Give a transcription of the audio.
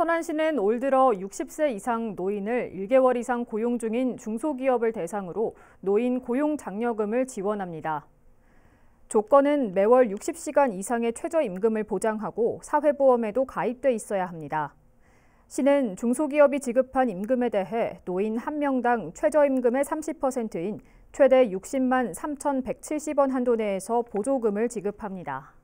천안시는 올 들어 60세 이상 노인을 1개월 이상 고용 중인 중소기업을 대상으로 노인 고용 장려금을 지원합니다. 조건은 매월 60시간 이상의 최저임금을 보장하고 사회보험에도 가입돼 있어야 합니다. 시는 중소기업이 지급한 임금에 대해 노인 1명당 최저임금의 30%인 최대 60만 3,170원 한도 내에서 보조금을 지급합니다.